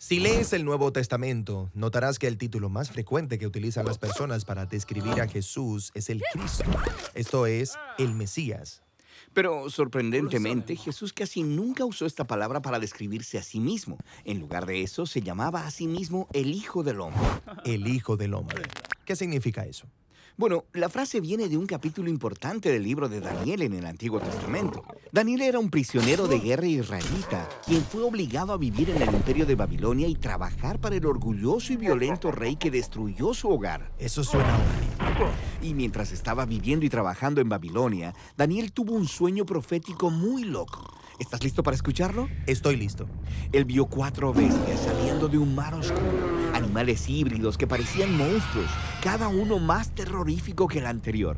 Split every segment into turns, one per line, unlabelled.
Si lees el Nuevo Testamento, notarás que el título más frecuente que utilizan las personas para describir a Jesús es el Cristo,
esto es, el Mesías. Pero sorprendentemente, Jesús casi nunca usó esta palabra para describirse a sí mismo. En lugar de eso, se llamaba a sí mismo el Hijo del Hombre. El Hijo del Hombre. ¿Qué significa eso? Bueno, la frase viene de un capítulo importante del libro de Daniel en el Antiguo Testamento. Daniel era un prisionero de guerra israelita, quien fue obligado a vivir en el imperio de Babilonia y trabajar para el orgulloso y violento rey que destruyó su hogar. Eso suena horrible. Y mientras estaba viviendo y trabajando en Babilonia, Daniel tuvo un sueño profético muy loco. ¿Estás listo para escucharlo? Estoy listo. Él vio cuatro bestias saliendo de un mar oscuro, animales híbridos que parecían monstruos, cada uno más terrorífico que el anterior.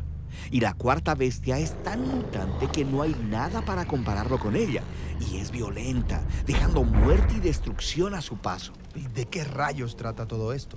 Y la cuarta bestia es tan mutante que no hay nada para compararlo con ella. Y es violenta, dejando muerte y destrucción a su paso. ¿Y de qué rayos trata todo esto?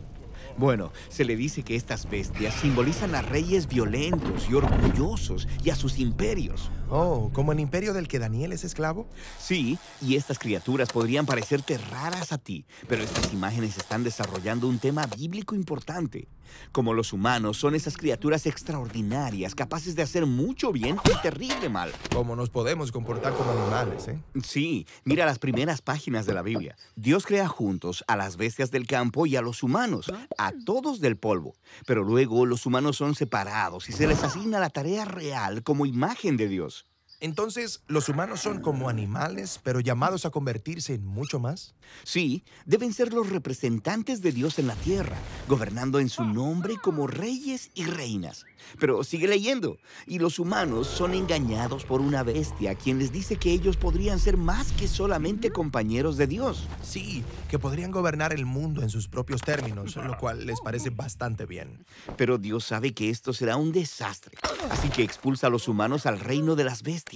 Bueno, se le dice que estas bestias simbolizan a reyes violentos y orgullosos y a sus imperios. Oh, ¿como el imperio del que Daniel es esclavo? Sí, y estas criaturas podrían parecerte raras a ti, pero estas imágenes están desarrollando un tema bíblico importante. Como los humanos, son esas criaturas extraordinarias, capaces de hacer mucho bien y terrible mal. Como nos podemos comportar como animales, ¿eh? Sí, mira las primeras páginas de la Biblia. Dios crea juntos a las bestias del campo y a los humanos, a todos del polvo. Pero luego los humanos son separados y se les asigna la tarea real como imagen de Dios. Entonces, ¿los humanos son como animales, pero llamados a convertirse en mucho más? Sí, deben ser los representantes de Dios en la tierra, gobernando en su nombre como reyes y reinas. Pero sigue leyendo, y los humanos son engañados por una bestia quien les dice que ellos podrían ser más que solamente compañeros de Dios. Sí, que podrían gobernar el
mundo en sus
propios términos, lo cual les parece bastante bien. Pero Dios sabe que esto será un desastre, así que expulsa a los humanos al reino de las bestias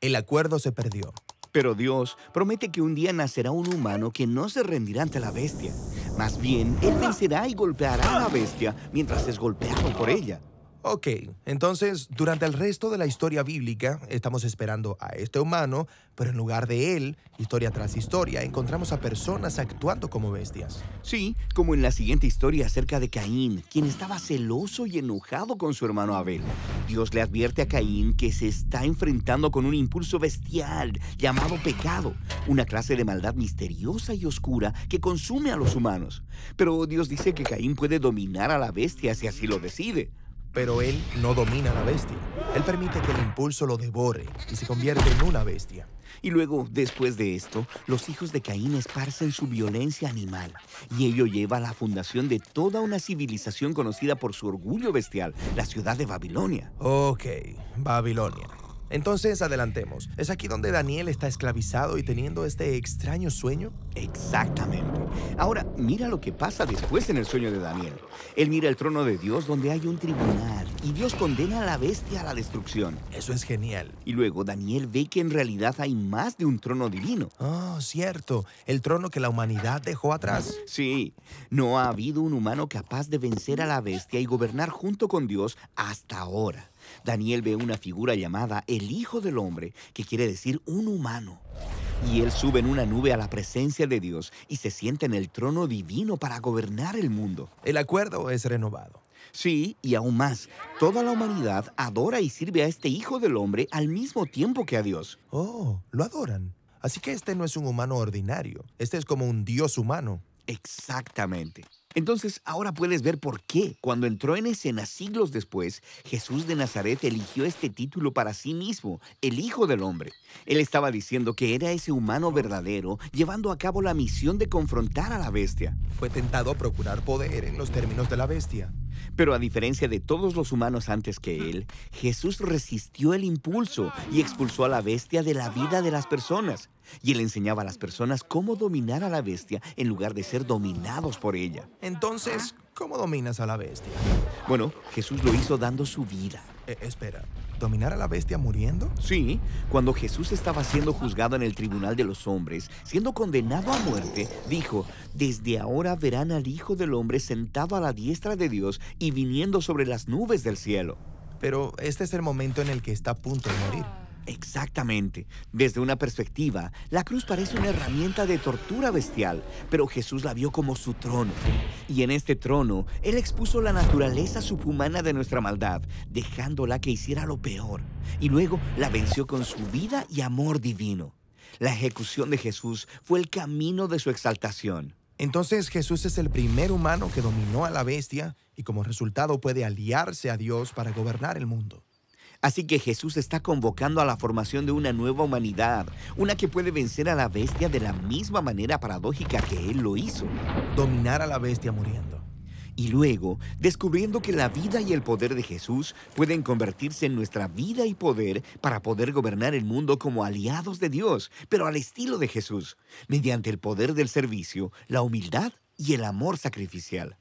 el acuerdo se perdió. Pero Dios promete que un día nacerá un humano que no se rendirá ante la bestia. Más bien, él vencerá y golpeará a la bestia mientras es golpeado por ella.
Ok, entonces durante el resto de la historia bíblica estamos esperando a este humano,
pero en lugar de él, historia tras historia, encontramos a personas actuando como bestias. Sí, como en la siguiente historia acerca de Caín, quien estaba celoso y enojado con su hermano Abel. Dios le advierte a Caín que se está enfrentando con un impulso bestial llamado pecado, una clase de maldad misteriosa y oscura que consume a los humanos. Pero Dios dice que Caín puede dominar a la bestia si así lo decide pero él no domina la bestia. Él permite que el impulso lo devore y se convierte en una bestia. Y luego, después de esto, los hijos de Caín esparcen su violencia animal, y ello lleva a la fundación de toda una civilización conocida por su orgullo bestial, la ciudad de Babilonia. Ok, Babilonia. Entonces adelantemos. ¿Es aquí donde Daniel
está esclavizado y teniendo este extraño sueño? Exactamente.
Ahora, mira lo que pasa después en el sueño de Daniel. Él mira el trono de Dios donde hay un tribunal y Dios condena a la bestia a la destrucción. Eso
es genial.
Y luego Daniel ve que en realidad hay más de un trono divino. Oh, cierto. El trono que la humanidad dejó atrás. Sí. No ha habido un humano capaz de vencer a la bestia y gobernar junto con Dios hasta ahora. Daniel ve una figura llamada el Hijo del Hombre, que quiere decir un humano. Y él sube en una nube a la presencia de Dios y se sienta en el trono divino para gobernar el mundo. El acuerdo es renovado. Sí, y aún más, toda la humanidad adora y sirve a este Hijo del Hombre al mismo tiempo que a Dios.
Oh, lo adoran. Así que este no es un humano ordinario, este es como un Dios humano.
Exactamente. Entonces ahora puedes ver por qué, cuando entró en escena siglos después, Jesús de Nazaret eligió este título para sí mismo, el Hijo del Hombre. Él estaba diciendo que era ese humano verdadero, llevando a cabo la misión de confrontar a la bestia. Fue tentado a procurar poder en los términos de la bestia. Pero a diferencia de todos los humanos antes que él, Jesús resistió el impulso y expulsó a la bestia de la vida de las personas. Y él enseñaba a las personas cómo dominar a la bestia en lugar de ser dominados por ella. Entonces, ¿Cómo dominas a la bestia? Bueno, Jesús lo hizo dando su
vida. Eh, espera, ¿dominar a la
bestia muriendo? Sí, cuando Jesús estaba siendo juzgado en el tribunal de los hombres, siendo condenado a muerte, dijo, desde ahora verán al Hijo del Hombre sentado a la diestra de Dios y viniendo sobre las nubes del cielo. Pero este es el momento en el que está a punto de morir. Exactamente. Desde una perspectiva, la cruz parece una herramienta de tortura bestial, pero Jesús la vio como su trono. Y en este trono, Él expuso la naturaleza subhumana de nuestra maldad, dejándola que hiciera lo peor, y luego la venció con su vida y amor divino. La ejecución de Jesús fue el camino de su exaltación. Entonces Jesús
es el primer humano que dominó a la bestia y como resultado puede aliarse a Dios para
gobernar el mundo. Así que Jesús está convocando a la formación de una nueva humanidad, una que puede vencer a la bestia de la misma manera paradójica que Él lo hizo. Dominar a la bestia muriendo. Y luego, descubriendo que la vida y el poder de Jesús pueden convertirse en nuestra vida y poder para poder gobernar el mundo como aliados de Dios, pero al estilo de Jesús, mediante el poder del servicio, la humildad y el amor sacrificial.